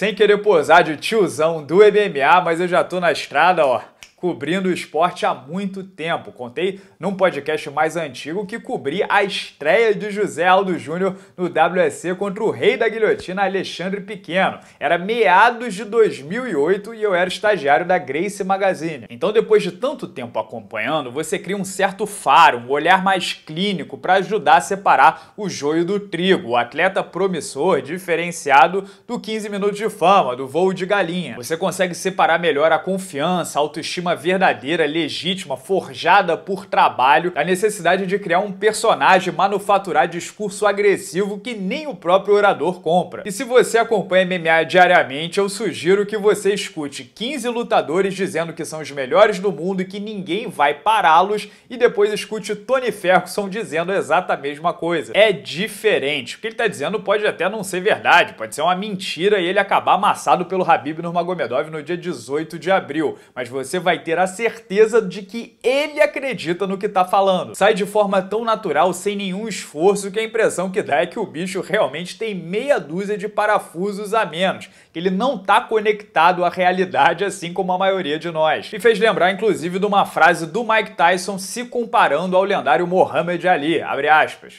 sem querer posar de tiozão do MMA, mas eu já tô na estrada, ó cobrindo o esporte há muito tempo. Contei num podcast mais antigo que cobri a estreia de José Aldo Júnior no WSC contra o rei da guilhotina Alexandre Pequeno. Era meados de 2008 e eu era estagiário da Grace Magazine. Então, depois de tanto tempo acompanhando, você cria um certo faro, um olhar mais clínico para ajudar a separar o joio do trigo, o atleta promissor diferenciado do 15 minutos de fama, do voo de galinha. Você consegue separar melhor a confiança, a autoestima uma verdadeira, legítima, forjada por trabalho, a necessidade de criar um personagem, manufaturar discurso agressivo que nem o próprio orador compra. E se você acompanha MMA diariamente, eu sugiro que você escute 15 lutadores dizendo que são os melhores do mundo e que ninguém vai pará-los, e depois escute Tony Ferguson dizendo exatamente a mesma coisa. É diferente. O que ele está dizendo pode até não ser verdade, pode ser uma mentira e ele acabar amassado pelo Habib Nurmagomedov no dia 18 de abril, mas você vai ter a certeza de que ele acredita no que tá falando. Sai de forma tão natural, sem nenhum esforço, que a impressão que dá é que o bicho realmente tem meia dúzia de parafusos a menos, que ele não tá conectado à realidade assim como a maioria de nós. E fez lembrar, inclusive, de uma frase do Mike Tyson se comparando ao lendário Mohamed Ali,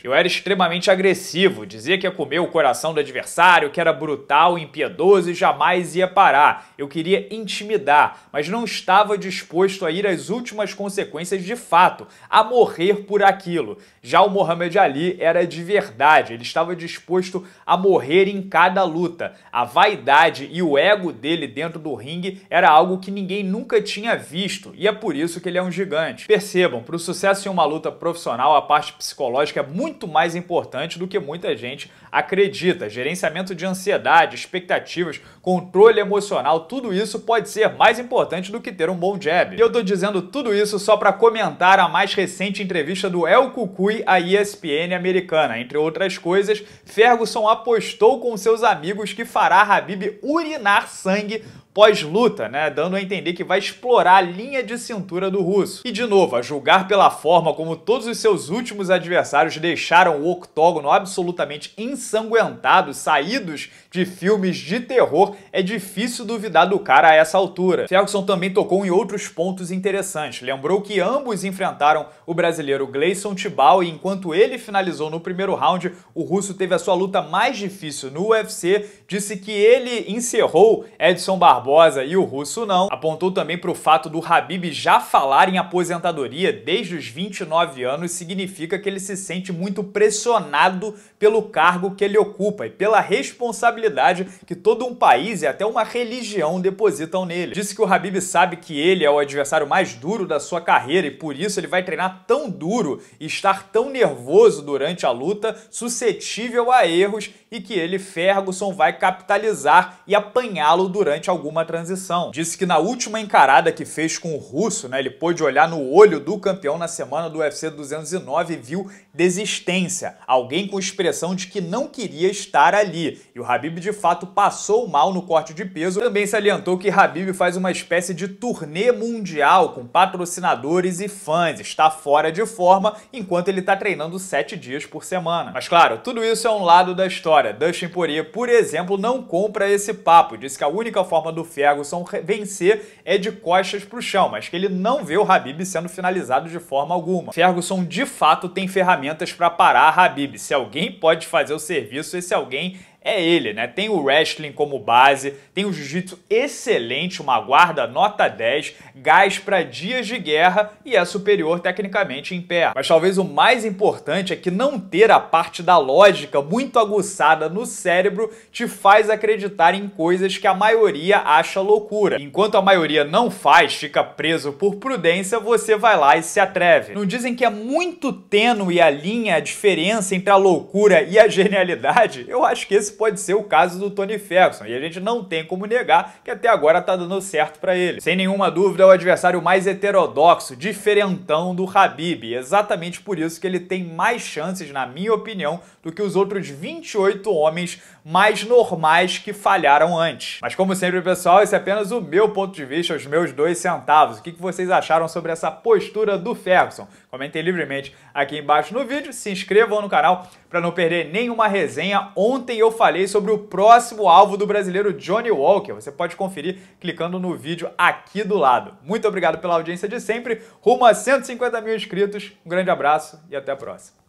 Eu era extremamente agressivo, dizia que ia comer o coração do adversário, que era brutal, impiedoso e jamais ia parar. Eu queria intimidar, mas não estava de disposto a ir às últimas consequências de fato, a morrer por aquilo. Já o Muhammad Ali era de verdade, ele estava disposto a morrer em cada luta. A vaidade e o ego dele dentro do ringue era algo que ninguém nunca tinha visto e é por isso que ele é um gigante. Percebam, para o sucesso em uma luta profissional, a parte psicológica é muito mais importante do que muita gente acredita. Gerenciamento de ansiedade, expectativas, controle emocional, tudo isso pode ser mais importante do que ter um bom jab. E eu tô dizendo tudo isso só para comentar a mais recente entrevista do El Cucuy à ESPN americana. Entre outras coisas, Ferguson apostou com seus amigos que fará Habib urinar sangue pós-luta, né, dando a entender que vai explorar a linha de cintura do russo. E de novo, a julgar pela forma como todos os seus últimos adversários deixaram o octógono absolutamente ensanguentado, saídos de filmes de terror, é difícil duvidar do cara a essa altura. Ferguson também tocou em outros pontos interessantes. Lembrou que ambos enfrentaram o brasileiro Gleison Tibau e enquanto ele finalizou no primeiro round, o russo teve a sua luta mais difícil no UFC, disse que ele encerrou Edson Barbosa Barbosa e o Russo não, apontou também para o fato do Habib já falar em aposentadoria desde os 29 anos significa que ele se sente muito pressionado pelo cargo que ele ocupa e pela responsabilidade que todo um país e até uma religião depositam nele. Disse que o Habib sabe que ele é o adversário mais duro da sua carreira e por isso ele vai treinar tão duro e estar tão nervoso durante a luta, suscetível a erros e que ele, Ferguson, vai capitalizar e apanhá-lo durante algum uma transição. Disse que na última encarada que fez com o russo, né, ele pôde olhar no olho do campeão na semana do UFC 209 e viu desistência, alguém com expressão de que não queria estar ali. E o Habib de fato passou mal no corte de peso. Também se salientou que Habib faz uma espécie de turnê mundial com patrocinadores e fãs, está fora de forma enquanto ele está treinando sete dias por semana. Mas claro, tudo isso é um lado da história. Dustin Poirier, por exemplo, não compra esse papo, diz que a única forma do do Ferguson vencer é de costas para o chão, mas que ele não vê o Habib sendo finalizado de forma alguma. Ferguson de fato tem ferramentas para parar Habib. Se alguém pode fazer o serviço, esse alguém é ele, né? Tem o wrestling como base, tem o jiu-jitsu excelente, uma guarda nota 10, gás para dias de guerra e é superior tecnicamente em pé. Mas talvez o mais importante é que não ter a parte da lógica muito aguçada no cérebro te faz acreditar em coisas que a maioria acha loucura. Enquanto a maioria não faz, fica preso por prudência, você vai lá e se atreve. Não dizem que é muito tênue a linha, a diferença entre a loucura e a genialidade? Eu acho que esse esse pode ser o caso do Tony Ferguson, e a gente não tem como negar que até agora está dando certo para ele. Sem nenhuma dúvida, é o adversário mais heterodoxo, diferentão do Habib, e é exatamente por isso que ele tem mais chances, na minha opinião, do que os outros 28 homens mais normais que falharam antes. Mas como sempre, pessoal, esse é apenas o meu ponto de vista, os meus dois centavos. O que vocês acharam sobre essa postura do Ferguson? Comentem livremente aqui embaixo no vídeo, se inscrevam no canal para não perder nenhuma resenha. Ontem eu falei sobre o próximo alvo do brasileiro Johnny Walker. Você pode conferir clicando no vídeo aqui do lado. Muito obrigado pela audiência de sempre, rumo a 150 mil inscritos. Um grande abraço e até a próxima.